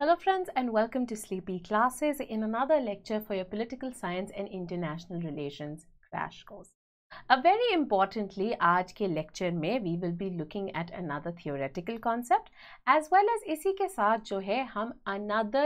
Hello friends and welcome to Sleepy Classes in another lecture for your Political Science and International Relations Crash Course. A very importantly, aaj lecture mein we will be looking at another theoretical concept as well as isi ke saath jo hai hum another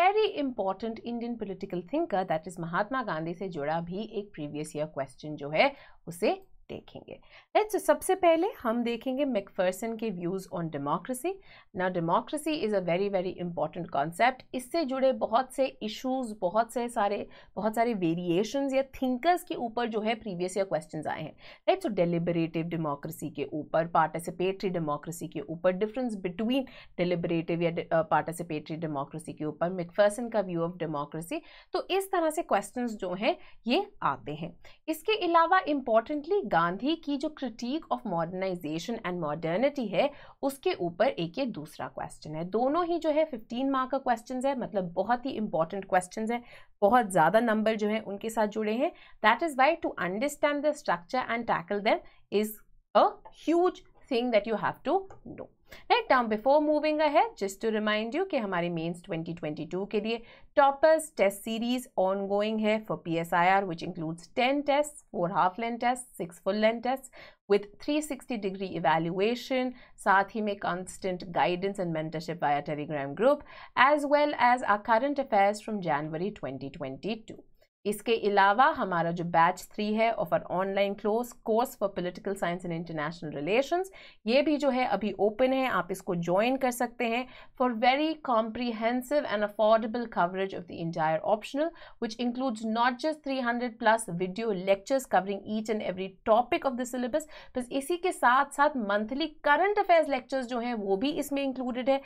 very important Indian political thinker that is Mahatma Gandhi se jura bhi ek previous year question jo hai usse देखेंगे let's सबसे पहले हम देखेंगे McPherson के views on democracy ना democracy is a very very important concept इससे जुड़े बहुत से इश्यूज बहुत से सारे बहुत सारे वेरिएशंस या थिंकर्स के ऊपर जो है प्रीवियस या क्वेश्चन आए हैं लेट्स डेलिबरेटिव डेमोक्रेसी के ऊपर पार्टिसिपेटरी डेमोक्रेसी के ऊपर डिफरेंस बिटवीन डेलिबरेटिव या पार्टिसिपेटरी uh, डेमोक्रेसी के ऊपर मैकफर्सन का व्यू ऑफ डेमोक्रेसी तो इस तरह से क्वेश्चन जो हैं ये आते हैं इसके अलावा इंपॉर्टेंटली गांधी की जो critique of modernisation and modernity है उसके ऊपर एक ये दूसरा क्वेश्चन है दोनों ही जो है 15 मार्क का क्वेश्चन है मतलब बहुत ही इंपॉर्टेंट क्वेश्चन है बहुत ज़्यादा नंबर जो है उनके साथ जुड़े हैं that is why to understand the structure and tackle them is a huge thing that you have to know right term before moving a ahead just to remind you कि हमारी मेंस 2022 के लिए toppers test series ongoing है for P S I R which includes ten test four half length test six full length test with three sixty degree evaluation साथ ही में constant guidance and mentorship via Telegram group as well as a current affairs from January twenty twenty two इसके अलावा हमारा जो batch three है of our online close course for political science and international relations ये भी जो है अभी ओपन है आप इसको ज्वाइन कर सकते हैं for very comprehensive and affordable coverage of the entire optional which includes not just three hundred plus video lectures covering each and every topic of the syllabus बस इसी के साथ साथ मंथली करंट अफेयर्स लेक्चर्स जो हैं वो भी इसमें इंक्लूडेड है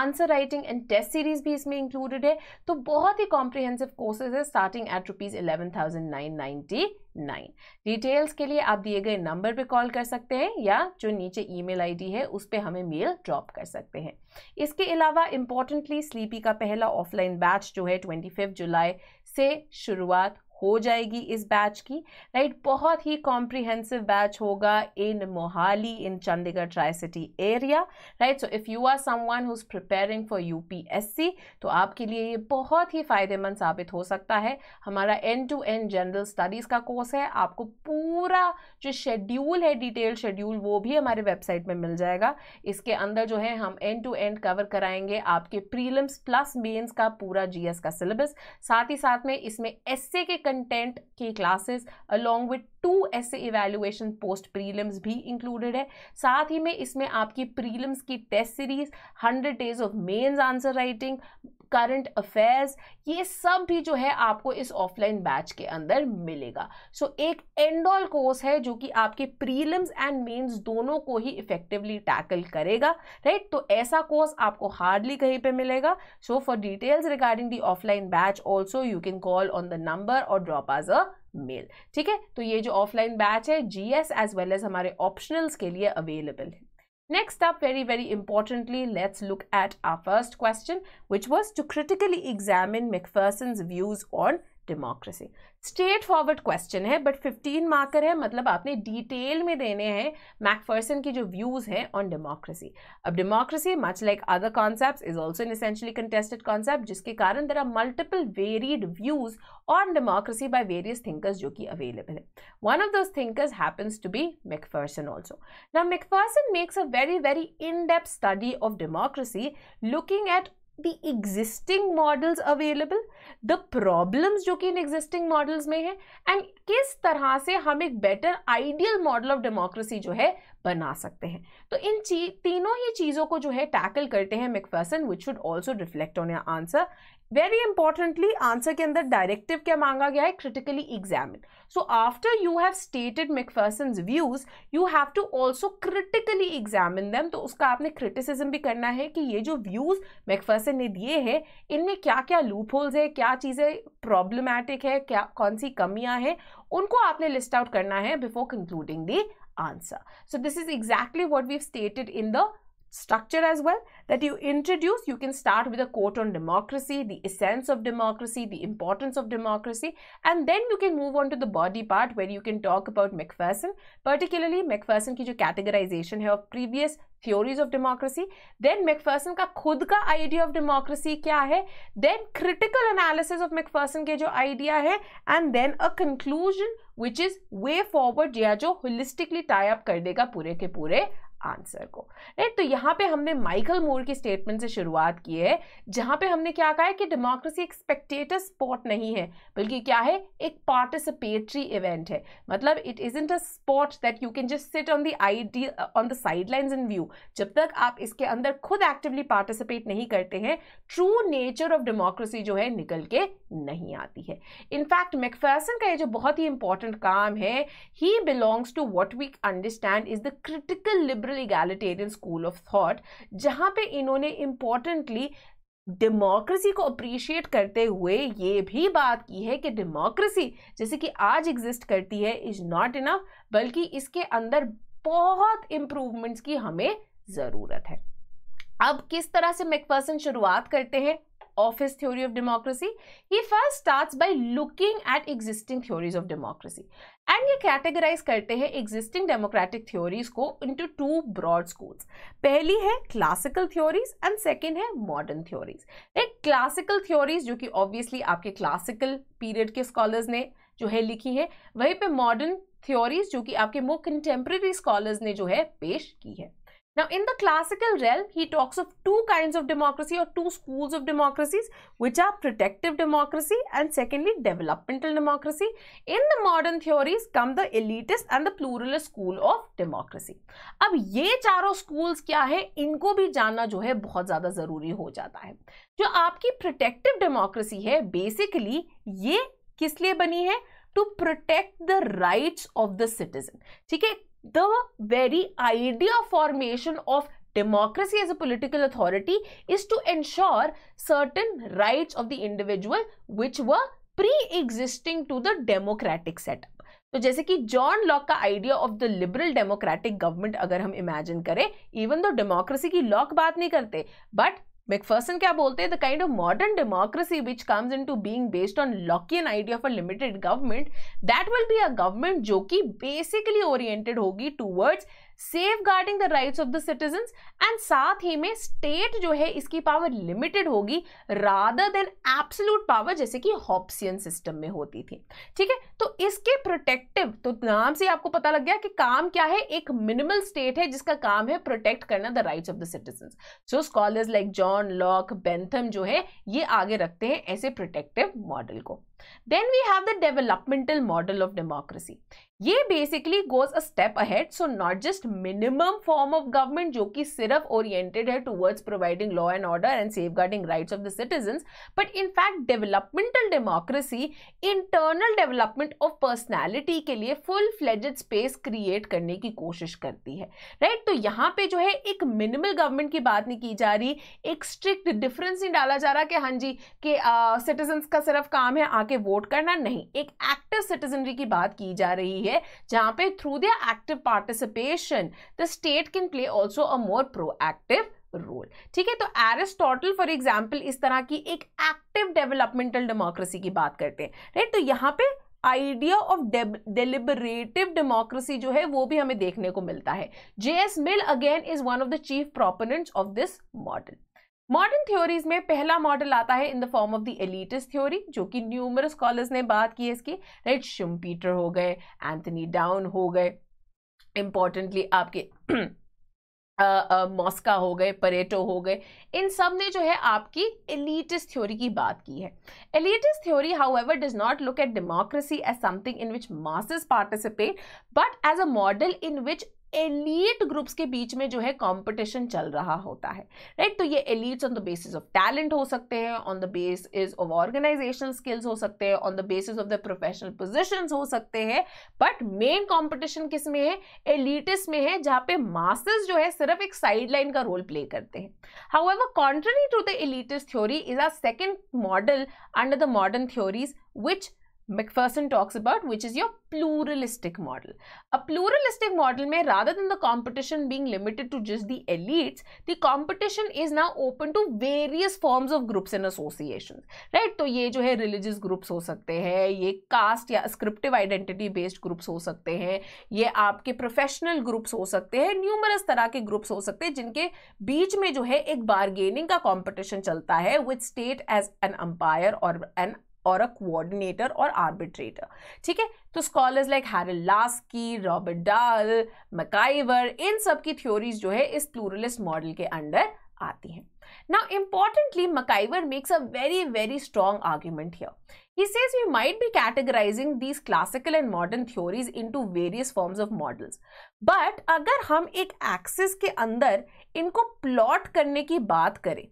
answer writing and test series भी इसमें इंक्लूडेड है तो बहुत ही कॉम्प्रीहेंसिव कोर्सेज है starting at rupees rupees eleven thousand nine ninety nine details के लिए आप दिए गए नंबर पे कॉल कर सकते हैं या जो नीचे ईमेल आईडी है उस पर हमें मेल ड्रॉप कर सकते हैं इसके अलावा इंपॉर्टेंटली स्लीपी का पहला ऑफलाइन बैच जो है ट्वेंटी फिफ्थ जुलाई से शुरुआत हो जाएगी इस बैच की राइट बहुत ही कॉम्प्रिहेंसिव बैच होगा in Mohali in Chandigarh tri city area right so if you are someone who is preparing for you तो आपके लिए ये बहुत ही फ़ायदेमंद साबित हो सकता है हमारा end to end general studies का कोर्स है आपको पूरा जो शेड्यूल है डिटेल शेड्यूल वो भी हमारे वेबसाइट में मिल जाएगा इसके अंदर जो है हम एंड टू एंड कवर कराएंगे आपके प्रीलिम्स प्लस मेन्स का पूरा जीएस का सिलेबस साथ ही साथ में इसमें एस के कंटेंट की classes along with two essay evaluation post prelims भी इंक्लूडेड है साथ ही में इसमें आपकी प्रीलिम्स की test series hundred days of mains answer writing current affairs ये सब भी जो है आपको इस ऑफलाइन बैच के अंदर मिलेगा सो so, एक एंड ऑल कोर्स है जो कि आपके प्रीलिम्स एंड मेंस दोनों को ही इफेक्टिवली टैकल करेगा राइट तो ऐसा कोर्स आपको हार्डली कहीं पे मिलेगा so for details regarding the offline batch also you can call on the number और ड्रॉप आज अ मेल ठीक है तो ये जो ऑफलाइन बैच है जीएस एज वेल एज हमारे ऑप्शनल्स के लिए अवेलेबल है नेक्स्ट आप very very importantly let's look at our first question which was to critically examine McPherson views on democracy straightforward question है बट 15 मार्कर है मतलब आपने डिटेल में देने हैं मैकफर्सन की जो व्यूज़ हैं ऑन डेमोक्रेसी अब democracy much like other concept is also in essentially contested concept जिसके कारण there are multiple varied views on democracy by various thinkers जो कि अवेलेबल है one of those thinkers happens to be McPherson also ना McPherson makes a very very in depth study of democracy looking at the existing models available the problems जो कि in existing models में है and किस तरह से हम एक better ideal model of democracy जो है बना सकते हैं तो इन चीज तीनों ही चीज़ों को जो है टैकल करते हैं McPherson which should also reflect on your answer very importantly answer के अंदर डायरेक्टिव क्या मांगा गया है critically examine so after you have stated McPherson views you have to also critically examine them तो उसका आपने क्रिटिसिज्म भी करना है कि ये जो व्यूज मैकफर्सन ने दिए हैं इनमें क्या क्या लूप होल्स है क्या चीज़ें प्रॉब्लमैटिक है क्या कौन सी कमियाँ हैं उनको आपने लिस्ट आउट करना है before concluding the answer so this is exactly what we stated in the structure as well that you introduce. You can start with a quote on democracy, the essence of democracy, the importance of democracy, and then you can move on to the body part where you can talk about McPherson, particularly McPherson ki jo categorization hai of previous theories of democracy, then McPherson ka khud ka idea of democracy kya hai. then critical analysis of McPherson के jo idea hai, and then a conclusion which is way forward Ya jo holistically tie up कर देगा पूरे के answer को right तो यहाँ पे हमने माइकल मोर की स्टेटमेंट से शुरुआत की है जहाँ पे हमने क्या कहा है कि डेमोक्रेसी एक स्पेक्टेटर स्पॉट नहीं है बल्कि क्या है एक पार्टिसिपेटरी इवेंट है मतलब it is in a spot that you can just sit on the ID on the side in view जब तक आप इसके अंदर खुद एक्टिवली पार्टिसिपेट नहीं करते हैं ट्रू नेचर ऑफ डेमोक्रेसी जो है निकल के नहीं आती है इनफैक्ट मैकफर्सन का ये जो बहुत ही इंपॉर्टेंट काम है he belongs to what we understand is the critical liberal liberal egalitarian school of thought जहाँ पे इन्होंने इम्पोर्टेंटली डेमोक्रेसी को अप्रिशिएट करते हुए ये भी बात की है कि डेमोक्रेसी जैसे कि आज एग्जिस्ट करती है इज नॉट इनफ बल्कि इसके अंदर बहुत इम्प्रूवमेंट्स की हमें ज़रूरत है अब किस तरह से मैकफर्सन शुरुआत करते हैं of his theory of democracy he first starts by looking at existing theories of democracy and ये कैटेगराइज करते हैं एग्जिस्टिंग डेमोक्रेटिक थ्योरीज को इनटू टू ब्रॉड स्कूल्स पहली है क्लासिकल थ्योरीज एंड सेकेंड है मॉडर्न थ्योरीज एक क्लासिकल थ्योरीज जो कि ऑब्वियसली आपके क्लासिकल पीरियड के स्कॉलर्स ने जो है लिखी है वहीं पे मॉडर्न थ्योरीज जो कि आपके मोर कंटेम्प्रेरी स्कॉलर्स ने जो है पेश की है Now, in the classical realm, he talks of two kinds of democracy or two schools of democracies, which are protective democracy and secondly, developmental democracy. In the modern theories come the elitist and the pluralist school of democracy. अब ये चारों schools क्या है इनको भी जानना जो है बहुत ज़्यादा ज़रूरी हो जाता है जो आपकी प्रोटेक्टिव डेमोक्रेसी है बेसिकली ये किस लिए बनी है to protect the rights of the citizen ठीक है the very idea of formation of democracy as a political authority is to ensure certain rights of the individual which were pre-existing to the democratic setup. तो जैसे कि John Locke का idea of the liberal democratic government अगर हम imagine करें even though democracy की lock बात नहीं करते बट McPherson क्या बोलते हैं the kind of modern democracy which comes in to being based on Lockean idea of a limited government that will be a government जो कि बेसिकली ओरिएंटेड होगी towards safeguarding the rights of the citizen and साथ ही में state जो है इसकी power limited होगी रादर देन एब्सोल्यूट पावर जैसे कि हॉप्सियन सिस्टम में होती थी ठीक है तो इसके प्रोटेक्टिव तो नाम से आपको पता लग गया कि काम क्या है एक मिनिमल स्टेट है जिसका काम है प्रोटेक्ट करना the rights of the citizen so scholars like John Locke Bentham जो है ये आगे रखते हैं ऐसे प्रोटेक्टिव मॉडल को Then we have the developmental model of democracy. ये basically goes a step ahead, so not just minimum form of government जो कि सिर्फ oriented है towards providing law and order and safeguarding rights of the citizens, but in fact developmental democracy internal development of personality के लिए full fledged space create करने की कोशिश करती है, right? तो यहाँ पे जो है एक minimal government की बात नहीं की जा रही, एक strict difference नहीं डाला जा रहा कि हाँ जी uh, citizens का सिर्फ काम है आगे के वोट करना नहीं एक एक्टिव सिटीजनरी की बात की जा रही है जहां पे through the active participation the state can play also a more pro role ठीक है तो एरिस्टोटल फॉर एग्जाम्पल इस तरह की एक एक्टिव डेवलपमेंटल डेमोक्रेसी की बात करते हैं राइट तो यहाँ पे आइडिया ऑफ डेलिबरेटिव डेमोक्रेसी जो है वो भी हमें देखने को मिलता है J S Mill again is one of the chief proponents of this model modern theories में पहला मॉडल आता है in the form of the elitist theory जो कि न्यूमरस स्कॉलर्स ने बात की है इसकी राइट शुम पीटर हो गए एंथनी डाउन हो गए इम्पॉर्टेंटली आपके मॉस्का uh, uh, हो गए परेटो हो गए इन सब ने जो है आपकी एलिटिस थ्योरी की बात की है elitist theory however does not look at democracy as something in which masses participate but as a model in which elite groups के बीच में जो है कंपटीशन चल रहा होता है राइट तो ये elites on the basis of talent हो सकते हैं on the basis of organisation skills हो सकते हैं on the basis of the professional position हो सकते हैं बट मेन कॉम्पिटिशन किस में है एलिटिस में है जहाँ पे मासेस जो है सिर्फ एक साइड लाइन का रोल प्ले करते हैं however contrary to the elitist theory is our second model under the modern theories which McPherson talks about, which is your pluralistic model. A pluralistic model may, rather than the competition being limited to just the elites, the competition is now open to various forms of groups and associations, right? तो ये जो है religious groups हो सकते हैं, ये caste या scriptive identity based groups हो सकते हैं, ये आपके professional groups हो सकते हैं, numerous तरह के groups हो सकते हैं, जिनके बीच में जो है एक bargaining का competition चलता है with state as an umpire or an और अ कोऑर्डिनेटर और आर्बिट्रेटर ठीक है तो scholars like Harold Laski Robert Dahl MacIver इन सब की थ्योरीज जो है इस प्लूरलिस्ट मॉडल के अंडर आती हैं now importantly MacIver makes a very very strong argument here he says you might be categorising these classical and modern theories in to various forms of models but अगर हम एक axis के अंदर इनको plot करने की बात करें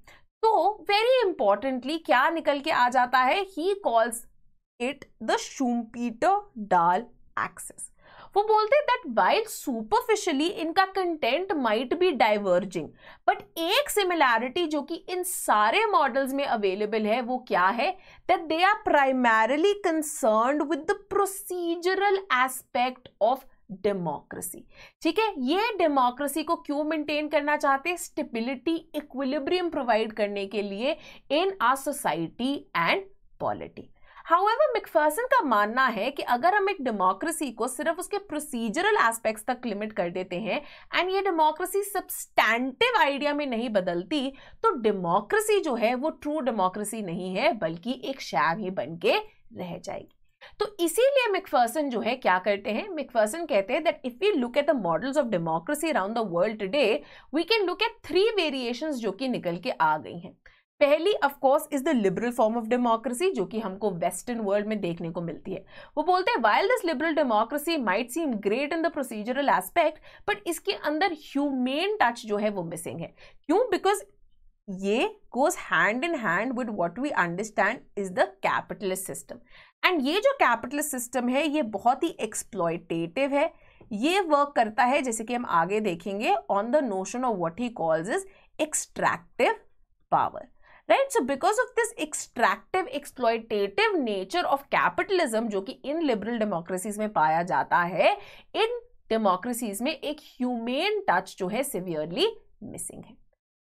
तो वेरी इंपॉर्टेंटली क्या निकल के आ जाता है he calls it the Schumpeter Dahl axis वो बोलते हैं दैट वाइल सुपरफिशियली इनका content might be diverging but एक सिमिलैरिटी जो कि इन सारे मॉडल्स में अवेलेबल है वो क्या है that they are primarily concern with the procedural aspect of democracy ठीक है ये डेमोक्रेसी को क्यों मेंटेन करना चाहते हैं स्टेबिलिटी इक्विलिब्रियम प्रोवाइड करने के लिए in our society and polity however Macpherson का मानना है कि अगर हम एक डेमोक्रेसी को सिर्फ उसके प्रोसीजरल एस्पेक्ट्स तक लिमिट कर देते हैं एंड ये डेमोक्रेसी सब्सटैंटिव आइडिया में नहीं बदलती तो डेमोक्रेसी जो है वो ट्रू डेमोक्रेसी नहीं है बल्कि एक शैम ही बन के रह जाएगी तो इसीलिए मिकफर्सन जो है क्या करते हैं मिकफर्सन कहते हैं that if we look at the models of democracy around the world today we can look at three variation जो कि निकल के आ गई हैं पहली of course is the liberal form of democracy जो कि हमको वेस्टर्न वर्ल्ड में देखने को मिलती है वो बोलते हैं while this liberal democracy might seem great in the procedural aspect but इसके अंदर ह्यूमेन टच जो है वो मिसिंग है क्यों बिकॉज ये goes hand in hand with what we understand is the capitalist system and ये जो कैपिटलिस्ट सिस्टम है ये बहुत ही एक्सप्लॉयटेटिव है ये वर्क करता है जैसे कि हम आगे देखेंगे on the notion of what he calls is extractive power right so because of this extractive exploitative nature of capitalism जो कि इन लिबरल डेमोक्रेसीज में पाया जाता है इन डेमोक्रेसीज में एक ह्यूमेन टच जो है सिवियरली मिसिंग है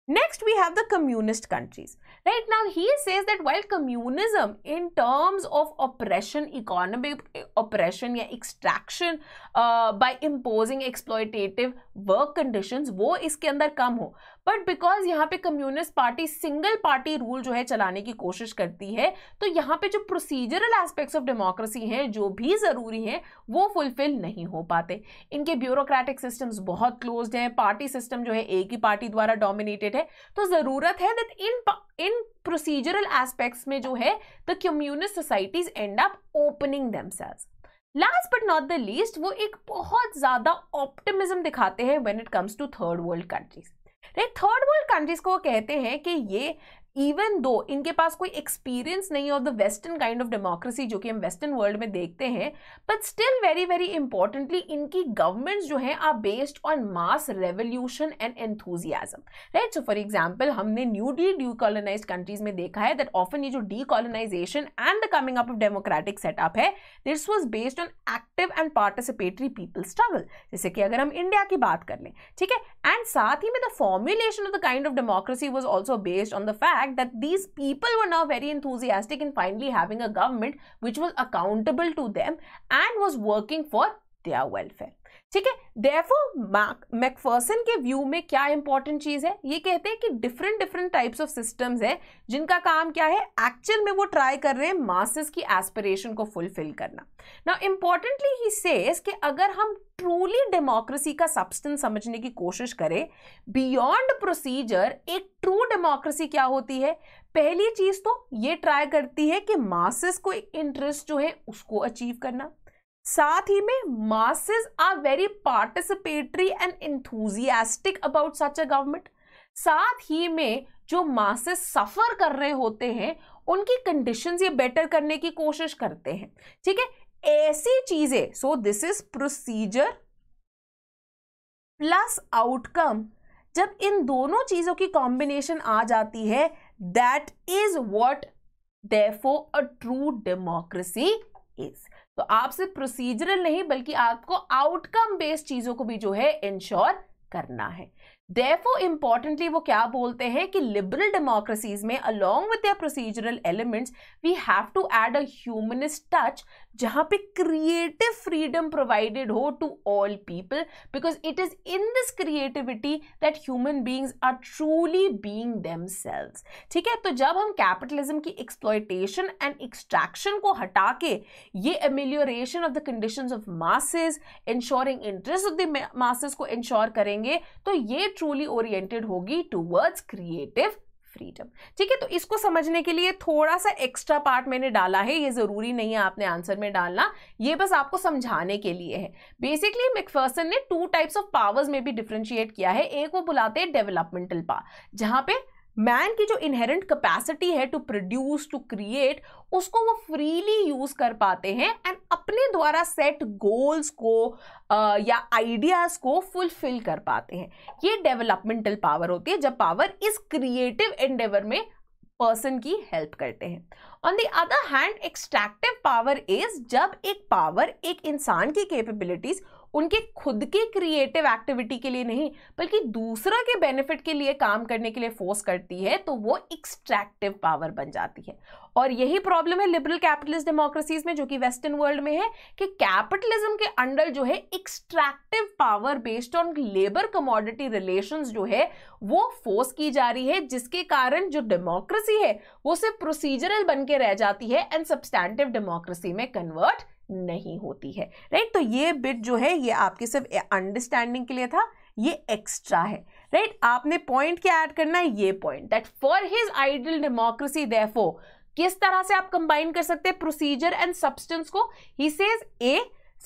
Next, we have the communist countries. Right now, he says that while communism, in terms of oppression, economic oppression, या extraction uh, by imposing exploitative work conditions, वो इसके अंदर कम हो बट बिकॉज यहाँ पे communist party single party rule जो है चलाने की कोशिश करती है तो यहाँ पे जो प्रोसीजरल एस्पेक्ट्स ऑफ डेमोक्रेसी हैं जो भी ज़रूरी हैं वो फुलफिल नहीं हो पाते इनके ब्यूरोक्रेटिक सिस्टम्स बहुत क्लोज्ड हैं पार्टी सिस्टम जो है एक ही पार्टी द्वारा डोमिनेटेड है तो है तो ज़रूरत है that in in procedural aspects में जो है the communist societies end up opening themselves last but not the least वो एक बहुत ज़्यादा ऑप्टिमिज्म दिखाते हैं when it comes to third world countries third world countries को कहते हैं कि ये इवन दो इनके पास कोई एक्सपीरियंस नहीं of the western kind of democracy जो कि हम वेस्टर्न वर्ल्ड में देखते हैं but still very very importantly इनकी गवर्नमेंट्स जो हैं are based on mass revolution and enthusiasm right so for example हमने डी डीकोलोनाइज कंट्रीज में देखा है दैट ऑफन ये जो decolonization and the coming up of democratic setup है this was based on active and participatory people struggle जैसे कि अगर हम इंडिया की बात कर लें ठीक है एंड साथ ही में the formulation of the kind of democracy was also based on the fact fact that these people were now very enthusiastic in finally having a government which was accountable to them and was working for their welfare. ठीक है Dafoe Macpherson के view में क्या important चीज़ है ये कहते हैं कि different different types of systems हैं जिनका काम क्या है एक्चुअल में वो ट्राई कर रहे हैं मासेस की एस्पिरेशन को फुलफिल करना ना इंपॉर्टेंटली ही सेज कि अगर हम ट्रूली डेमोक्रेसी का सब्सटेंस समझने की कोशिश करें बियॉन्ड प्रोसीजर एक ट्रू डेमोक्रेसी क्या होती है पहली चीज़ तो ये ट्राई करती है कि मासेस को इंटरेस्ट जो है उसको अचीव करना साथ ही में masses are very participatory and enthusiastic about such a government साथ ही में जो मासेस सफ़र कर रहे होते हैं उनकी कंडीशन ये बेटर करने की कोशिश करते हैं ठीक है ऐसी चीज़ें so this is procedure plus outcome जब इन दोनों चीज़ों की कॉम्बिनेशन आ जाती है that is what deffo a true democracy is तो आप सिर्फ प्रोसीजरल नहीं बल्कि आपको आउटकम बेस्ड चीज़ों को भी जो है इंश्योर करना है देफो इंपॉर्टेंटली वो क्या बोलते हैं कि लिबरल डेमोक्रेसीज में along with procedural elements we have to add a humanist touch जहां पे क्रिएटिव फ्रीडम प्रोवाइडेड हो to all people because it is in this creativity that human beings are truly being them ठीक है तो जब हम capitalism की exploitation and extraction को हटा के ये amelioration of the condition of masses insuring interest of the masses को इंश्योर करेंगे तो ये ट्रूली ओरिएंटेड होगी टूवर्ड्स क्रिएटिव फ्रीडम ठीक है तो इसको समझने के लिए थोड़ा सा एक्स्ट्रा पार्ट मैंने डाला है ये ज़रूरी नहीं है आपने आंसर में डालना ये बस आपको समझाने के लिए है बेसिकली मैकफर्सन ने टू टाइप्स ऑफ पावर्स में भी डिफ्रेंशिएट किया है एक वो बुलाते हैं डेवलपमेंटल पावर जहाँ पे मैन की जो इनहेरेंट कैपेसिटी है टू प्रोड्यूस टू क्रिएट उसको वो फ्रीली यूज कर पाते हैं एंड अपने द्वारा सेट गोल्स को आ, या आइडियाज को फुलफिल कर पाते हैं ये डेवलपमेंटल पावर होती है जब पावर इस क्रिएटिव एंडेवर में पर्सन की हेल्प करते हैं on the other hand extractive power is जब एक पावर एक इंसान की कैपेबिलिटीज़ उनके खुद के क्रिएटिव एक्टिविटी के लिए नहीं बल्कि दूसरा के बेनिफिट के लिए काम करने के लिए फोर्स करती है तो वो एक्सट्रैक्टिव पावर बन जाती है और यही प्रॉब्लम है लिबरल कैपिटलिस्ट डेमोक्रेसीज में जो कि वेस्टर्न वर्ल्ड में है कि कैपिटलिज्म के अंडर जो है extractive power based on labour commodity relations जो है वो फोर्स की जा रही है जिसके कारण जो डेमोक्रेसी है वो सिर्फ प्रोसीजरल बन के रह जाती है एंड सब्सटैंडिव डेमोक्रेसी में कन्वर्ट नहीं होती है राइट तो ये बिट जो है ये आपके सिर्फ अंडरस्टैंडिंग के लिए था ये एक्स्ट्रा है राइट right? आपने पॉइंट क्या ऐड करना है ये point that for his ideal democracy therefore किस तरह से आप कंबाइन कर सकते हैं प्रोसीजर एंड सब्सटेंस को ही सेज ए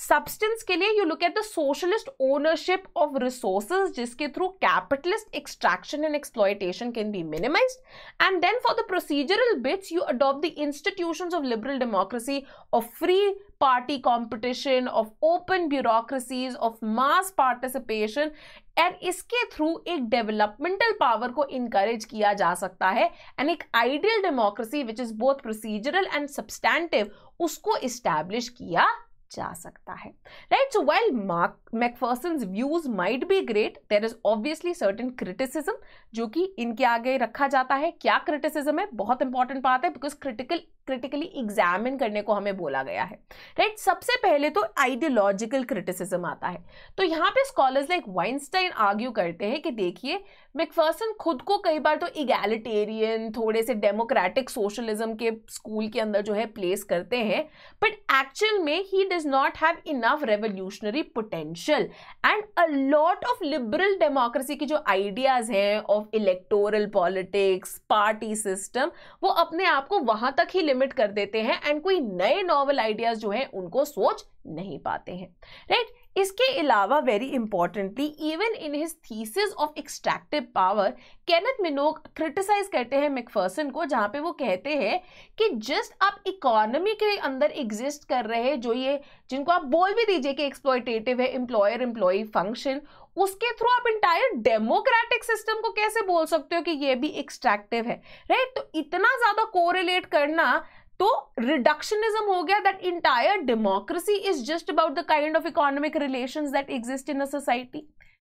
सब्सटेंस के लिए you look at the socialist ownership of resources जिसके through capitalist extraction and exploitation can be minimize and then for the procedural bits you adopt the institutions of liberal democracy of free party competition of open bureaucracies of mass participation and इसके through एक developmental power को encourage किया जा सकता है and एक ideal democracy which is both procedural and substantive उसको establish किया जा सकता है right so while Mark Macpherson views might be great there is obviously certain criticism जो कि इनके आगे रखा जाता है क्या क्रिटिसिज्म है बहुत इंपॉर्टेंट बात है बिकॉज क्रिटिकल क्रिटिकली एग्जामिन करने को हमें बोला गया है राइट right? सबसे पहले तो आइडियोलॉजिकल क्रिटिसिज्म आता है तो यहाँ पे स्कॉलर्स लाइक वाइनस्टाइन आर्ग्यू करते हैं कि देखिए मैकफर्सन खुद को कई बार तो इगैलिटेरियन थोड़े से डेमोक्रेटिक सोशलिज्म के स्कूल के अंदर जो है प्लेस करते हैं बट एक्चुअल में he does not have enough revolutionary potential and a lot of liberal democracy की जो आइडियाज़ हैं of electoral politics party system वो अपने आप को वहां तक ही लिमिट कर देते हैं एंड कोई नए नॉवल आइडियाज जो हैं उनको सोच नहीं पाते हैं राइट right? इसके अलावा very importantly even in his thesis of extractive power Kenneth Minogue criticize करते हैं मैकफर्सन को जहाँ पे वो कहते हैं कि जस्ट आप इकोनॉमी के अंदर एग्जिस्ट कर रहे जो ये जिनको आप बोल भी दीजिए कि एक्सप्लॉयटेटिव है एम्प्लॉयर एम्प्लॉय फंक्शन उसके थ्रू आप इंटायर डेमोक्रेटिक सिस्टम को कैसे बोल सकते हो कि ये भी एक्सट्रैक्टिव है राइट तो इतना ज्यादा कोरिलेट करना तो रिडक्शनिज्म हो गया that entire democracy is just about the kind of economic relations that exist in a society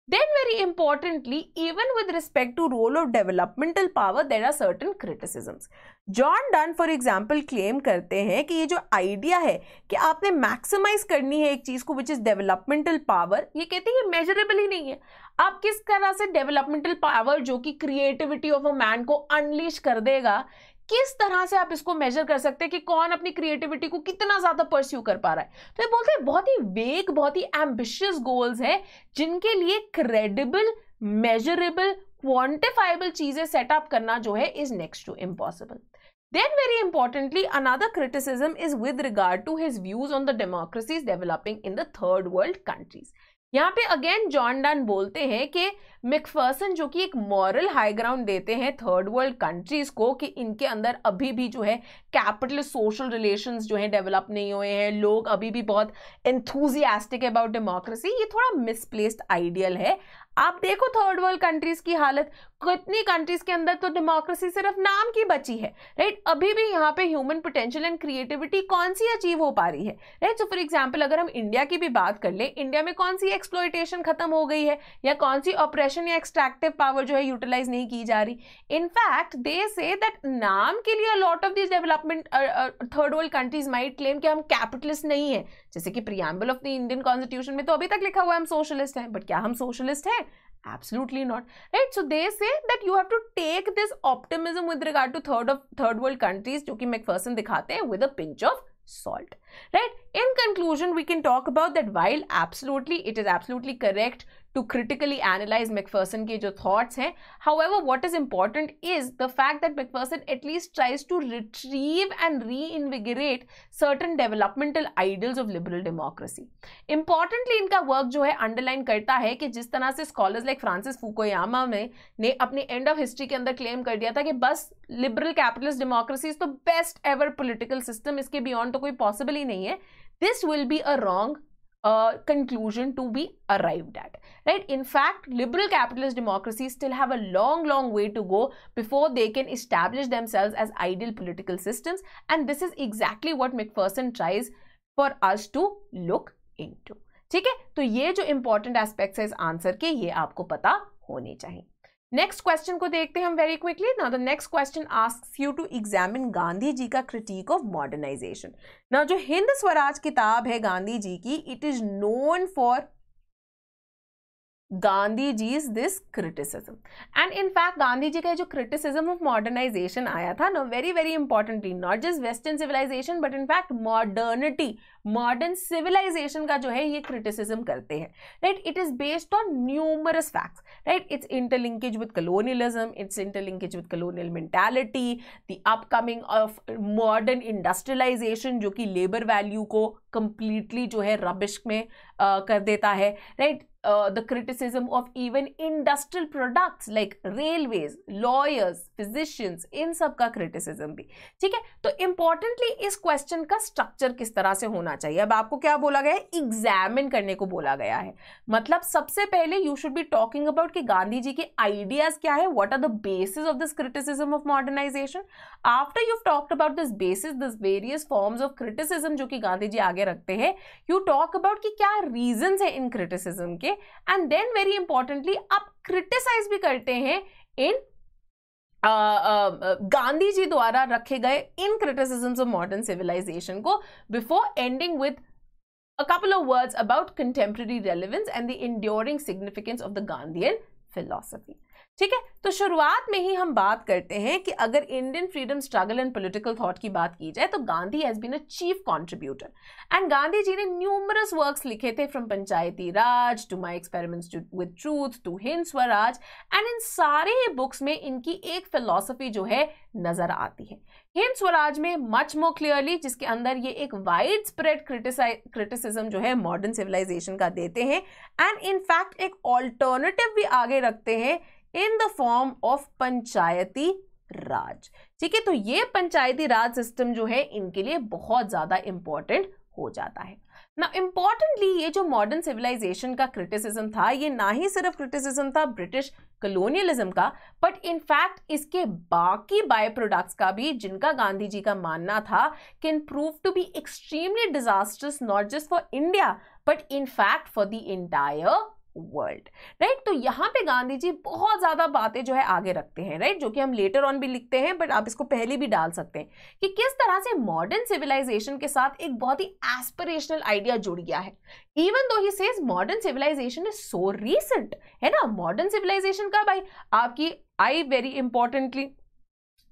Then very importantly, even with respect to role of developmental power, there are certain criticisms. john Dunn for example claim करते हैं कि ये जो idea है कि आपने maximize करनी है एक चीज़ को which is developmental power ये कहते हैं ये measurable ही नहीं है आप किस तरह से डेवलपमेंटल पावर जो कि क्रिएटिविटी ऑफ अ मैन को अनलिश कर देगा किस तरह से आप इसको मेजर कर सकते हैं कि कौन अपनी क्रिएटिविटी को कितना ज्यादा परस्यू कर पा रहा है तो ये बोलते हैं बहुत ही वेग बहुत ही एम्बिशियस गोल्स हैं जिनके लिए क्रेडिबल मेजरेबल क्वांटिफाइबल चीजें सेटअप करना जो है is next to impossible then very importantly another criticism is with regard to his views on the democracies developing in the third world countries यहाँ पे अगेन जॉन डन बोलते हैं कि मिकफर्सन जो कि एक मॉरल हाई ग्राउंड देते हैं थर्ड वर्ल्ड कंट्रीज को कि इनके अंदर अभी भी जो है कैपिटल सोशल रिलेशंस जो है डेवलप नहीं हुए हैं लोग अभी भी बहुत एंथुजियास्टिक अबाउट डेमोक्रेसी ये थोड़ा मिसप्लेस्ड आइडियल है आप देखो थर्ड वर्ल्ड कंट्रीज की हालत कितनी कंट्रीज के अंदर तो डेमोक्रेसी सिर्फ नाम की बची है राइट अभी भी यहाँ पे ह्यूमन पोटेंशियल एंड क्रिएटिविटी कौन सी अचीव हो पा रही है राइट सो फॉर एग्जाम्पल अगर हम इंडिया की भी बात कर लें इंडिया में कौन सी एक्सप्लोइटेशन खत्म हो गई है या कौन सी ऑपरेशन या एक्सट्रैक्टिव पावर जो है यूटिलाइज नहीं की जा रही इनफैक्ट दे से दैट नाम के लिए lot of this development third world countries might claim कि हम कैपिटलिस्ट नहीं है जैसे कि preamble of the Indian constitution में तो अभी तक लिखा हुआ हम सोशलिस्ट हैं बट क्या हम सोशलिस्ट हैं absolutely not right so they say that you have to take this optimism with regard to third of third world countries jo mcpherson dikhate with a pinch of salt right in conclusion we can talk about that while absolutely it is absolutely correct to critically analyse Macpherson के जो thoughts हैं however what is important is the fact that Macpherson at least tries to retrieve and reinvigorate certain developmental ideals of liberal democracy importantly इनका work जो है underline करता है कि जिस तरह से स्कॉलर्स लाइक फ्रांसिस फूकोयामा में ने अपने एंड ऑफ हिस्ट्री के अंदर क्लेम कर दिया था कि बस liberal capitalist democracy is the best ever political system इसके बियॉन्ड तो कोई पॉसिबल ही नहीं है this will be a wrong uh, conclusion to be arrived at right in fact liberal capitalist democracies still have a long long way to go before they can establish themselves as ideal political systems and this is exactly what mcpherson tries for us to look into ठीक है तो ये जो important aspects है इस answer के ये आपको पता होने चाहिए नेक्स्ट क्वेश्चन को देखते हैं हम very quickly now the next question ask you to examine Gandhi ji का क्रिटिक ऑफ मॉडर्नाइजेशन नाउ जो हिंद स्वराज किताब है गांधी जी की it is known for Gandhi ji is this criticism and in fact Gandhi ji का जो क्रिटिसिज्म ऑफ मॉडर्नाइजेशन आया था ना very very importantly not just western civilization but in fact modernity modern civilization का जो है ये क्रिटिसिज्म करते हैं right it is based on numerous facts right its interlinkage with colonialism its interlinkage with colonial mentality the upcoming of modern industrialization जो कि labor value को completely जो है rubbish में uh, कर देता है right uh, the criticism of even industrial products like railways lawyers physicians इन सब का criticism भी ठीक है तो importantly इस question का structure किस तरह से होना करना चाहिए अब आपको क्या बोला गया है एग्जामिन करने को बोला गया है मतलब सबसे पहले you should be talking about कि गांधी जी के आइडियाज क्या है what are the basis of this criticism of modernization after you talked about this basis this various forms of criticism जो कि गांधी जी आगे रखते हैं यू टॉक अबाउट कि क्या रीजन है इन क्रिटिसिज्म के एंड देन वेरी इंपॉर्टेंटली आप क्रिटिसाइज भी करते हैं इन गांधी जी द्वारा रखे गए इन क्रिटिसिजम्स ऑफ मॉडर्न सिविलाइजेशन को before ending with a couple of words about contemporary relevance and the enduring significance of the Gandhian philosophy. ठीक है तो शुरुआत में ही हम बात करते हैं कि अगर Indian freedom struggle and political thought की बात की जाए तो Gandhi has been a chief contributor and Gandhi ji ने न्यूमरस वर्क्स लिखे थे from Panchayati Raj to my experiments with truth to Hind Swaraj and इन सारे ही बुक्स में इनकी एक फ़िलोसफी जो है नजर आती है हिंद स्वराज में मच मोर क्लियरली जिसके अंदर ये एक वाइड स्प्रेड क्रिटिसिज्म जो है मॉडर्न सिविलाइजेशन का देते हैं एंड इनफैक्ट एक ऑल्टरनेटिव भी आगे रखते हैं in the form of Panchayati Raj ठीक है तो ये पंचायती राज सिस्टम जो है इनके लिए बहुत ज़्यादा इंपॉर्टेंट हो जाता है ना इम्पॉर्टेंटली ये जो मॉडर्न सिविलाइजेशन का क्रिटिसिज्म था ये ना ही सिर्फ क्रिटिसिज्म था ब्रिटिश कलोनियलिज्म का बट इनफैक्ट इसके बाकी बाय प्रोडक्ट्स का भी जिनका गांधी जी का मानना था can prove to be extremely disasters not just for India but in fact for the entire world right तो यहाँ पे गांधी जी बहुत ज़्यादा बातें जो है आगे रखते हैं राइट जो कि हम लेटर ऑन भी लिखते हैं बट आप इसको पहले भी डाल सकते हैं कि किस तरह से मॉडर्न सिविलाइजेशन के साथ एक बहुत ही एस्पिरेशनल आइडिया जुड़ गया है even though he says modern civilization is so recent है ना मॉडर्न सिविलाइजेशन का भाई आपकी आई वेरी इंपॉर्टेंटली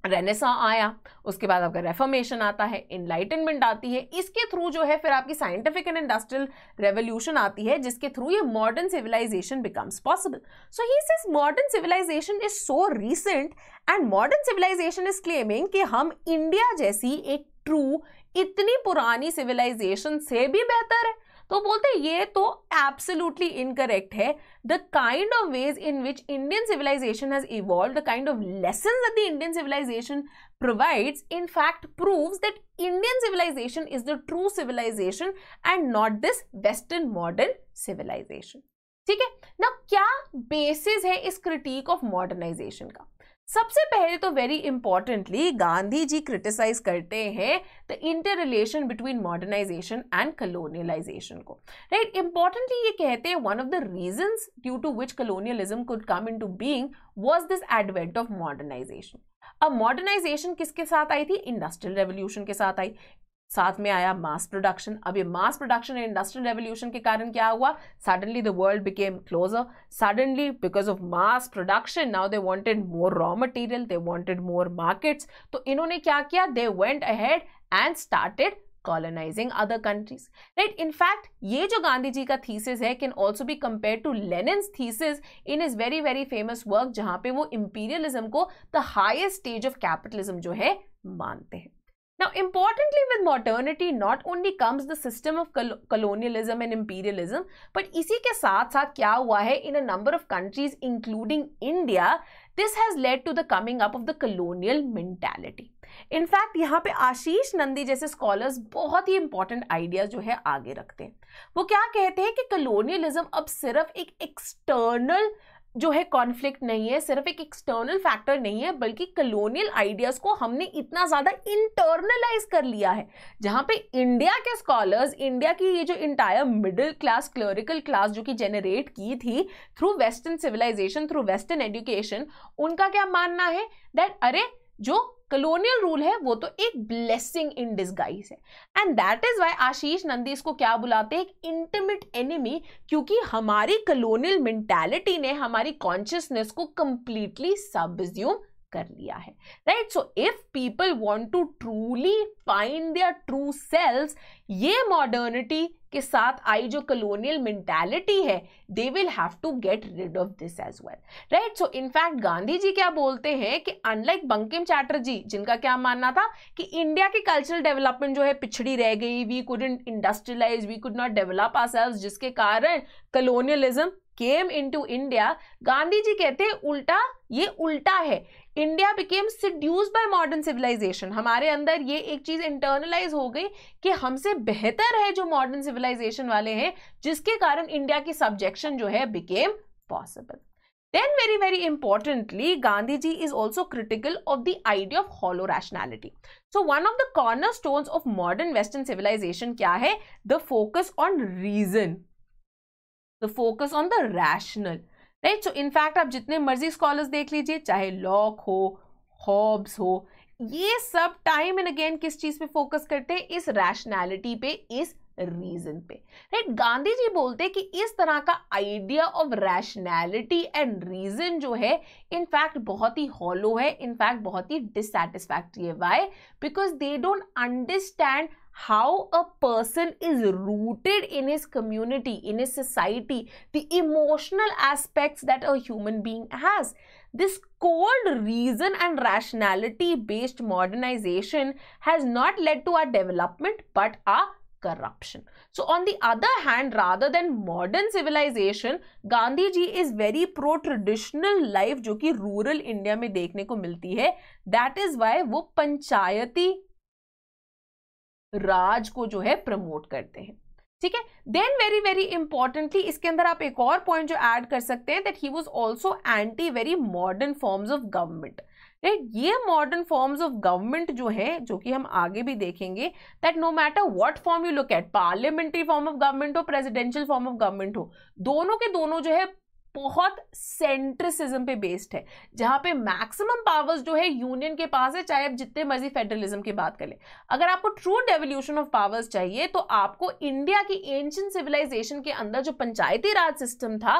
रेनेसा आया उसके बाद आपका रेफॉर्मेशन आता है इनलाइटनमेंट आती है इसके थ्रू जो है फिर आपकी साइंटिफिक एंड इंडस्ट्रियल रेवोल्यूशन आती है जिसके थ्रू ये modern civilization becomes possible so he says modern civilization is so recent and modern civilization is claiming कि हम इंडिया जैसी एक ट्रू इतनी पुरानी सिविलाइजेशन से भी बेहतर है तो बोलते ये तो एब्सोल्युटली इनकरेक्ट है the kind of ways in which Indian civilisation has evolve the kind of lesson the Indian civilisation provides in fact prove that Indian civilisation is the true civilisation and not this western modern civilisation ठीक है ना क्या basis है इस critic of modernisation का सबसे पहले तो very importantly Gandhi ji criticise करते हैं the inter relation between modernisation and colonialisation को राइट इंपॉर्टेंटली ये कहते हैं one of the reasons due to which colonialism could come into being was this advent of modernisation अब मॉडर्नाइजेशन किसके साथ आई थी इंडस्ट्रियल रेवोल्यूशन के साथ आई साथ में आया मास प्रोडक्शन अब ये mass production and industrial revolution के कारण क्या हुआ suddenly the world became closer suddenly because of mass production now they wanted more raw material they wanted more markets तो इन्होंने क्या किया they went ahead and started colonizing other countries right in fact ye jo gandhi ji ka thesis hai can also be compared to lenin's thesis in his very very famous work jahan pe wo imperialism ko the highest stage of capitalism jo hai mante hain Now, importantly, with modernity, not only comes the system of col colonialism and imperialism, but इसी के साथ साथ क्या हुआ है in a number of countries, including India, this has led to the coming up of the colonial mentality. In fact, यहाँ पे आशीष नंदी जैसे scholars बहुत ही important ideas जो है आगे रखते हैं वो क्या कहते हैं कि colonialism अब सिर्फ एक external जो है कॉन्फ्लिक्ट नहीं है सिर्फ एक एक्सटर्नल फैक्टर नहीं है बल्कि कलोनियल आइडियाज़ को हमने इतना ज़्यादा इंटरनलाइज कर लिया है जहाँ पे इंडिया के स्कॉलर्स इंडिया की ये जो entire middle class clerical class जो कि जेनरेट की थी through western civilisation through western education उनका क्या मानना है दैट अरे जो कलोनियल रूल है वो तो एक ब्लेसिंग इन डिस्गाइज है and that is why Ashis Nandy इसको क्या बुलाते हैं एक इंटीमेट एनिमी क्योंकि हमारी कलोनियल मेंटेलिटी ने हमारी कॉन्शियसनेस को कंप्लीटली सब्ज्यूम कर लिया है right so if people want to truly find their true selves ये मॉडर्निटी के साथ आई जो कलोनियल मेंटेलिटी है they will have to get rid of this as well right so in fact Gandhi ji क्या बोलते हैं कि अनलाइक बंकिम चैटर्जी जिनका क्या मानना था कि इंडिया की कल्चरल डेवलपमेंट जो है पिछड़ी रह गई we could industrialise we could not develop ourselves जिसके कारण colonialism came into India Gandhi ji कहते हैं उल्टा ये उल्टा है India became seduce by modern civilisation हमारे अंदर ये एक चीज इंटरनलाइज हो गई कि हमसे बेहतर है जो मॉडर्न सिविलाइजेशन वाले हैं जिसके कारण इंडिया की सब्जेक्शन जो है became possible then very very importantly Gandhi ji is also critical of the idea of hollow rationality so one of the cornerstone of modern western civilisation क्या है the focus on reason the focus on the rational right so in fact आप जितने मर्जी scholars देख लीजिए चाहे lock हो Hobbs हो ये सब टाइम एंड अगेन किस चीज़ पे फोकस करते हैं इस रैशनैलिटी पे इस रीजन पे राइट गांधी जी बोलते कि इस तरह का idea of rationality and reason जो है इनफैक्ट बहुत ही हॉलो है इनफैक्ट बहुत ही डिससेटिस्फैक्ट्री है why because they don't understand how a person is rooted in his community, in his society, the emotional aspects that a human being has. This cold reason and rationality based modernization has not led to our development but our corruption. So on the other hand, rather than modern civilization, Gandhi ji is very pro-traditional life which is rural India में देखने That is why वो राज को जो है promote करते हैं ठीक है देन वेरी वेरी इंपॉर्टेंटली इसके अंदर आप एक और पॉइंट जो ऐड कर सकते हैं that he was also anti very modern forms of government right ये मॉडर्न फॉर्म्स ऑफ गवर्नमेंट जो है जो कि हम आगे भी देखेंगे that no matter what form you look at parliamentary form of government हो प्रेसिडेंशियल फॉर्म ऑफ गवर्नमेंट हो दोनों के दोनों जो है बहुत सेंट्रिसिज्म पे बेस्ड है जहां पे मैक्सिमम पावर्स जो है यूनियन के पास है चाहे आप जितने मर्जी फेडरलिज्म की बात कर अगर आपको ट्रू डेवल्यूशन ऑफ पावर्स चाहिए तो आपको इंडिया की एंशियन सिविलाइजेशन के अंदर जो पंचायती राज सिस्टम था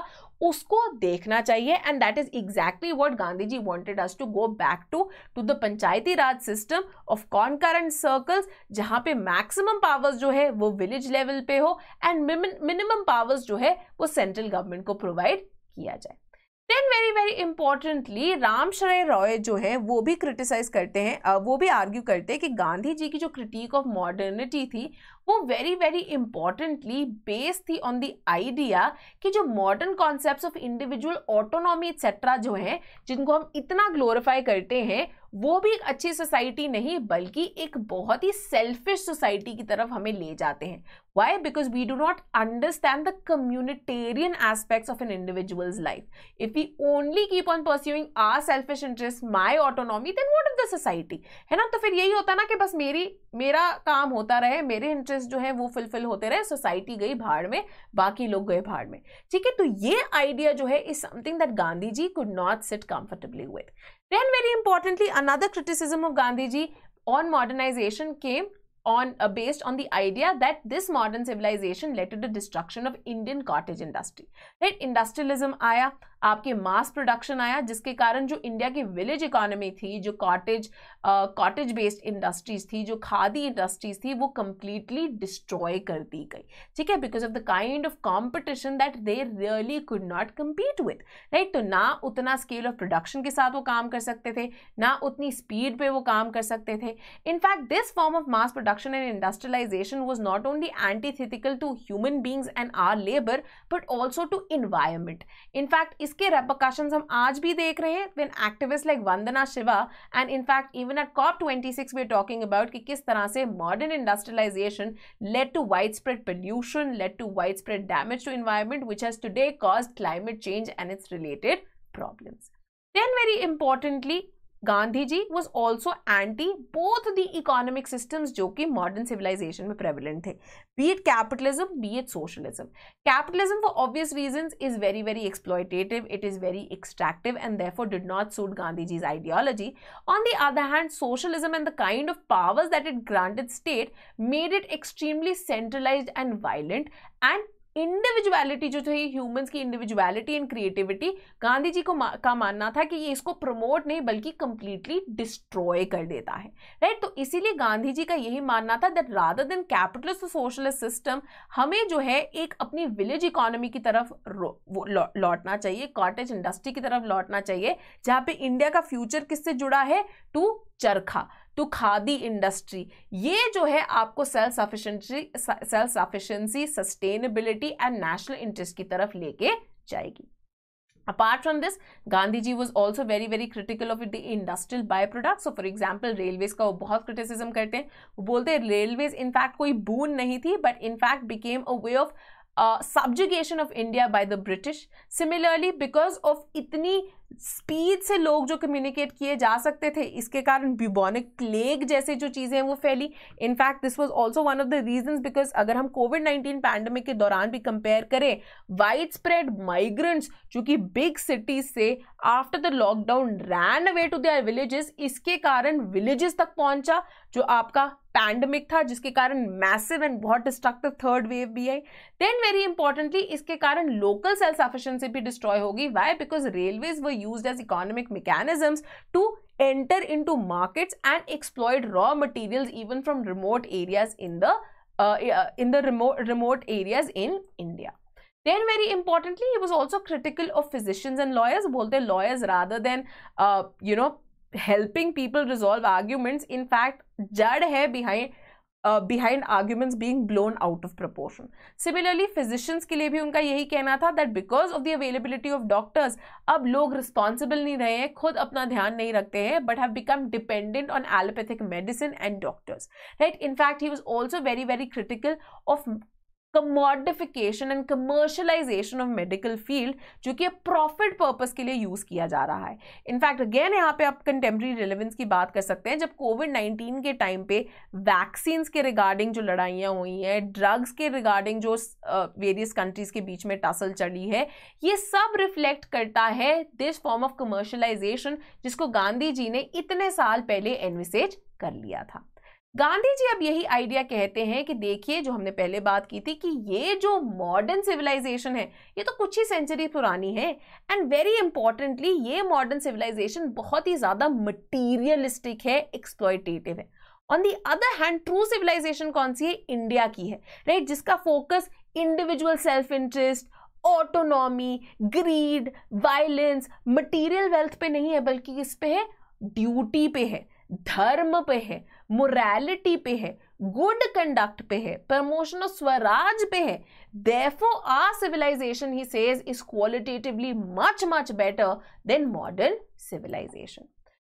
उसको देखना चाहिए and that is exactly what Gandhi ji wanted us to go back to to the Panchayati Raj system of concurrent circles जहाँ पे मैक्सिमम पावर्स जो है वो विलेज लेवल पे हो एंड मिनिमम पावर्स जो है वो सेंट्रल गवर्नमेंट को प्रोवाइड किया जाए then very very importantly Ramsharan Roy जो है वो भी क्रिटिसाइज करते हैं वो भी आर्ग्यू करते हैं कि गांधी जी की जो क्रिटिक ऑफ मॉडर्निटी थी वो वेरी वेरी इंपॉर्टेंटली बेस थी ऑन द आइडिया कि जो modern concepts of individual autonomy et cetera जो है जिनको हम इतना ग्लोरीफाई करते हैं वो भी एक अच्छी सोसाइटी नहीं बल्कि एक बहुत ही सेल्फिश सोसाइटी की तरफ हमें ले जाते हैं why because we do not understand the communitarian aspects of an individual's life if we only keep on pursuing our selfish interest my autonomy then what is the society है ना तो फिर यही होता ना कि बस मेरी मेरा काम होता रहे मेरे इंटरेस्ट जो है वो फुलफिल होते रहे सोसाइटी गई भाड़ में बाकी लोग गए भाड़ में ठीक है तो ये आइडिया जो है is something that Gandhi ji could not sit comfortably with Then very importantly, another criticism of Gandhiji on modernization came on uh, based on the idea that this modern civilization led to the destruction of Indian cottage industry. Right? Industrialism आया आपके mass production आया जिसके कारण जो India की village economy थी जो cottage uh, cottage based industries थी जो खादी industries थी वो completely destroy कर दी गई ठीक है because of the kind of competition that they really could not compete with. Right? तो ना उतना scale of production के साथ वो काम कर सकते थे ना उतनी speed पे वो काम कर सकते थे. In fact, this form of mass production production and industrialization was not only antithetical to human beings and our labor but also to environment. In fact, इसके repercussions हम आज भी देख when activists like Vandana Shiva and in fact even at COP26 we're talking about कि किस तरह modern industrialization led to widespread pollution, led to widespread damage to environment which has today caused climate change and its related problems. Then very importantly, Gandhiji was also anti both the economic systems जो कि modern civilization में prevalent थे be it capitalism be it socialism capitalism for obvious reasons is very very exploitative it is very extractive and therefore did not suit Gandhiji's ideology on the other hand socialism and the kind of powers that it granted state made it extremely centralized and violent and individuality जो थी humans की individuality and creativity Gandhi ji को मा, का मानना था कि ये इसको प्रमोट नहीं बल्कि कंप्लीटली डिस्ट्रॉय कर देता है राइट तो इसीलिए गांधी जी का यही मानना था that rather than capitalist socialist system हमें जो है एक अपनी विलेज इकोनॉमी की तरफ लौटना चाहिए कॉटेज इंडस्ट्री की तरफ लौटना चाहिए जहाँ पे इंडिया का फ्यूचर किससे जुड़ा है टू चरखा टू खादी इंडस्ट्री ये जो है आपको self sufficiency self sufficiency sustainability and national interest की तरफ लेके जाएगी apart from this gandhi ji was also very very critical of the industrial byproducts so for example railways ka wo bahut criticism karte hain wo bolte hain railways in fact koi boon nahi thi but in fact became a way of uh, subjugation of india by the british similarly because of itni speed से लोग जो communicate किए जा सकते थे इसके कारण bubonic plague जैसे जो चीज़ें हैं वो फैली in fact this was also one of the reasons because अगर हम कोविड नाइन्टीन पैंडमिक के दौरान भी कंपेयर करें वाइड स्प्रेड माइग्रेंट्स जो कि बिग सिटीज से after the lockdown ran away to their villages इसके कारण विलेजेस तक पहुंचा जो आपका पैंडमिक था जिसके कारण मैसिव एंड बहुत डिस्ट्रक्टिव थर्ड वेव भी आई देन वेरी इंपॉर्टेंटली इसके कारण लोकल सेल्फ सफिशेंसी भी डिस्ट्रॉय होगी why because railways were use as economic mechanism to enter into markets and exploit raw material even from remote areas in the in the remote remote areas in India Then very importantly, he uh, uh, was also critical of physicians and lawyers, bolte lawyers rather than uh, you know helping people resolve arguments in fact जड़ है behind behind arguments being blown out of proportion similarly physicians के लिए भी उनका यही कहना था that because of the availability of doctors अब लोग रिस्पॉन्सिबल नहीं रहे हैं खुद अपना ध्यान नहीं रखते हैं but have become dependent on allopathic medicine and doctors right in fact he was also very very critical of commodification and commercialisation of medical field जो कि प्रॉफिट पर्पस के लिए यूज़ किया जा रहा है इनफैक्ट अगेन यहाँ पे आप कंटेम्प्रेरी रिलेवेंस की बात कर सकते हैं जब कोविड नाइन्टीन के टाइम पे वैक्सीन के रिगार्डिंग जो लड़ाइयाँ हुई हैं ड्रग्स के रिगार्डिंग जो वेरियस कंट्रीज़ के बीच में टसल चली है ये सब रिफ्लेक्ट करता है दिस फॉर्म ऑफ कमर्शलाइजेशन जिसको गांधी जी ने इतने साल पहले एनविसेज कर लिया था गांधी जी अब यही आइडिया कहते हैं कि देखिए जो हमने पहले बात की थी कि ये जो मॉडर्न सिविलाइजेशन है ये तो कुछ ही सेंचुरी पुरानी है एंड वेरी इंपॉर्टेंटली ये मॉडर्न सिविलाइजेशन बहुत ही ज़्यादा मटीरियलिस्टिक है एक्सप्लॉयटेटिव है on the other hand true civilisation कौन सी है इंडिया की है राइट right? जिसका focus individual self interest autonomy greed violence material wealth पे नहीं है बल्कि किस पे है ड्यूटी पे है धर्म पे है मोरालिटी पे है गुड कंडक्ट पे है प्रमोशन ऑफ स्वराज पे है देफो आ civilisation he says is qualitatively much much better than modern civilisation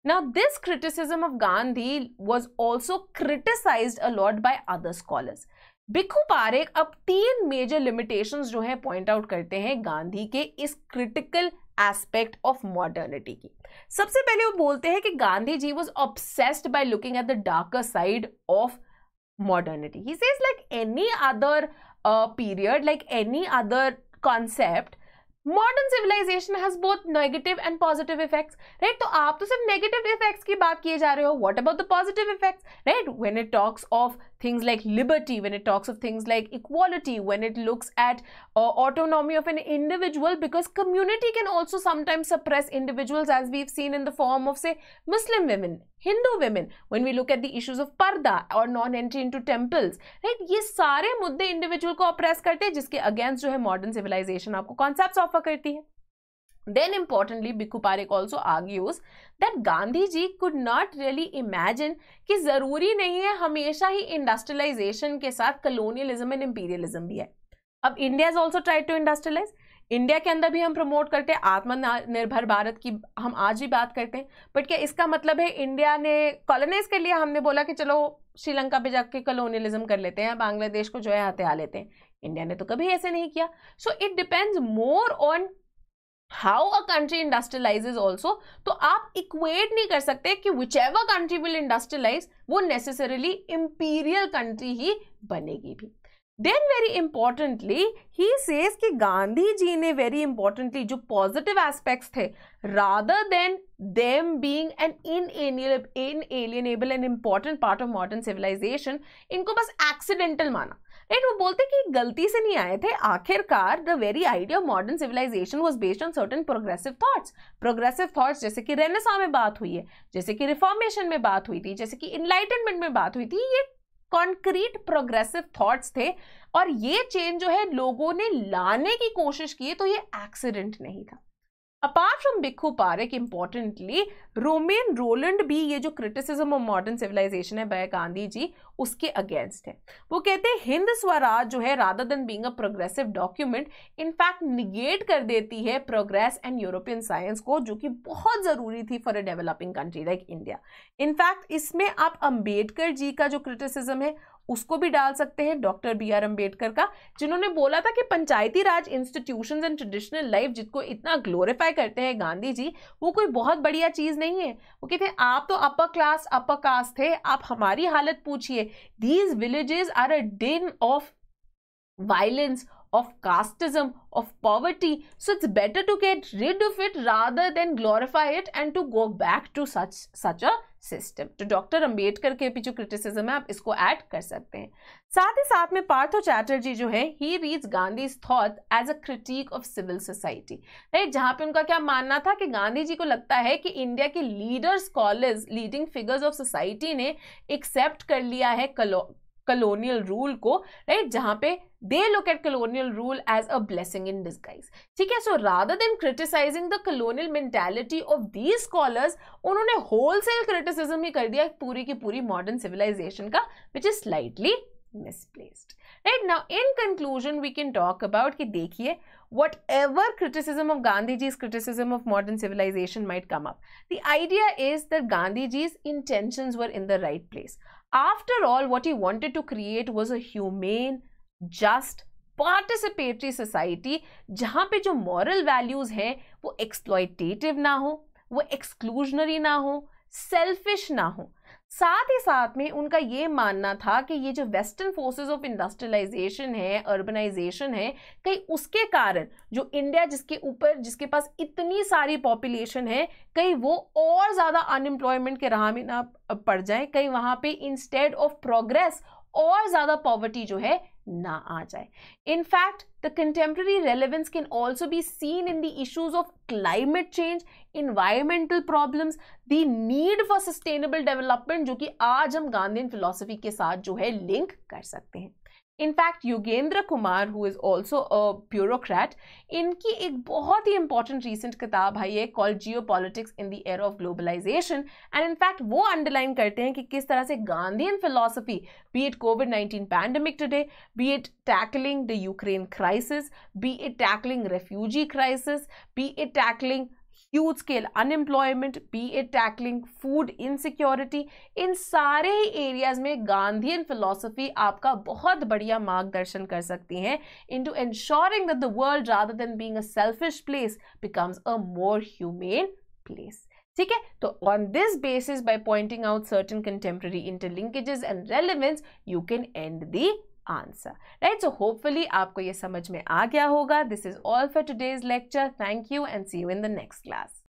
Now, this criticism of Gandhi was also criticized a lot by other scholars. भिक्खू पारेख अब तीन मेजर लिमिटेशंस जो है पॉइंट आउट करते हैं गांधी के इस क्रिटिकल एस्पेक्ट ऑफ मॉडर्निटी की सबसे पहले वो बोलते हैं कि Gandhi ji was obsessed by looking at the darker side of modernity he says like any other period like any other concept modern civilisation has both negative and positive effects right तो आप तो सिर्फ नेगेटिव इफेक्ट्स की बात किए जा रहे हो what about the positive effects right when it talks of things like liberty, when it talks of things like equality, when it looks at uh, autonomy of an individual, because community can also sometimes suppress individuals, as we've seen in the form of, say, Muslim women. Hindu women, when we look at the issues of parda or non-entry into temples, right? These सारे मुद्दे individual ko oppress करते jiske against जो है modern civilization आपको concepts offer करती hai. Then importantly, Bhikkhu Parekh also argues that Gandhi ji could not really imagine कि ज़रूरी नहीं है हमेशा ही इंडस्ट्रियलाइजेशन के साथ कलोनियलिज्म एंड इम्पीरियलिज्म भी है अब India is also try to industrialise India के अंदर भी हम प्रमोट करते हैं आत्मनिर्भर भारत की हम आज भी बात करते हैं बट क्या इसका मतलब है इंडिया ने कॉलोनाइज कर लिया हमने बोला कि चलो श्रीलंका पे जाके कॉलोनियलिज्म कर लेते हैं बांग्लादेश को जो है हथियार लेते हैं इंडिया ने तो कभी ऐसे नहीं किया so it depends more on how a country is also तो आप इक्वेट नहीं कर सकते कि whichever country will industrialise वो नेसेसरली इम्पीरियल कंट्री ही बनेगी भी then very importantly he says कि गांधी जी ने वेरी इंपॉर्टेंटली जो पॉजिटिव एस्पेक्ट्स थे rather than them being an inalienable and important part of modern civilisation इनको बस एक्सीडेंटल माना एंड वो बोलते कि गलती से नहीं आए थे आखिरकार the very idea of modern civilisation was based on certain progressive thoughts progressive thoughts जैसे कि रेनेसा में बात हुई है जैसे कि रिफॉर्मेशन में बात हुई थी जैसे कि इनलाइटनमेंट में बात हुई थी ये कॉन्क्रीट प्रोग्रेसिव थॉट्स थे और ये चेंज जो है लोगों ने लाने की कोशिश की तो ये एक्सीडेंट नहीं था अपार्ट फ्रॉम बिखो पारेख इंपॉर्टेंटली रोमेन रोलैंड भी ये जो क्रिटिसिज्म ऑफ मॉडर्न सिविलाइजेशन है बाय गांधी जी उसके अगेंस्ट है वो कहते हैं हिंद स्वराज जो है rather than being a progressive document in fact negate कर देती है प्रोग्रेस एंड यूरोपियन साइंस को जो कि बहुत ज़रूरी थी for a developing country like India in fact इसमें आप अम्बेडकर जी का जो क्रिटिसिज्म है उसको भी डाल सकते हैं डॉक्टर बी आर अम्बेडकर का जिन्होंने बोला था कि Panchayati Raj institution and traditional life जिसको इतना ग्लोरीफाई करते हैं गांधी जी वो कोई बहुत बढ़िया चीज़ नहीं है वो कहते हैं आप तो अपर क्लास अपर कास्ट थे आप हमारी हालत पूछिए these villages are a den of violence of casteism of poverty so it's better to get rid of it rather than glorify it and to go back to such such a system तो doctor Ambedkar के भी जो criticism है आप इसको add कर सकते हैं साथ ही साथ में पार्थो चैटर्जी जो है he reads Gandhi thought as a critic of civil society right जहाँ पे उनका क्या मानना था कि गांधी जी को लगता है कि इंडिया के leaders college leading figures of society ने एक्सेप्ट कर लिया है colonial rule को राइट right? जहाँ पे they look at colonial rule as a blessing in disguise ठीक है so rather than criticizing the colonial mentality of these scholars उन्होंने wholesale criticism ही कर दिया पूरी की पूरी modern civilization का which is slightly misplaced right now in conclusion we can talk about कि देखिए whatever criticism of Gandhiji's criticism of modern civilization might come up. The idea is that Gandhiji's intentions were in the right place. After all, what he wanted to create was a humane, just, participatory society जहाँ पे जो moral values हैं वो exploitative ना हो वो exclusionary ना हो सेल्फिश ना हो साथ ही साथ में उनका ये मानना था कि ये जो वेस्टर्न फोर्सेस ऑफ इंडस्ट्रियलाइजेशन है अर्बनाइजेशन है कहीं उसके कारण जो इंडिया जिसके ऊपर जिसके पास इतनी सारी पॉपुलेशन है कहीं वो और ज़्यादा अनएम्प्लॉयमेंट के राह में ना पड़ जाए कहीं वहाँ पे इंस्टेड ऑफ प्रोग्रेस और ज़्यादा पॉवर्टी जो है ना आ जाए in fact the contemporary relevance can also be seen in the issues of climate change environmental problems the need for sustainable development जो कि आज हम गांधी फिलोसफी के साथ जो है लिंक कर सकते हैं In fact, Yogendra Kumar, who is also a bureaucrat, in एक बहुत ही important recent किताब है ये called Geopolitics in the Era of Globalization and in fact वो underline करते हैं कि किस तरह Gandhian philosophy, be it COVID-19 pandemic today, be it tackling the Ukraine crisis, be it tackling refugee crisis, be it tackling youth scale unemployment be a tackling food insecurity इन सारे ही एरियाज में गांधीयन फिलोसफी आपका बहुत बढ़िया मार्गदर्शन कर सकती हैं into ensuring that the world rather than being a selfish place becomes a more humane place ठीक है तो on this basis by pointing out certain contemporary interlinkages and relevance you can end the answer right so hopefully आपको ये समझ में आ गया होगा this is all for today's lecture thank you and see you in the next class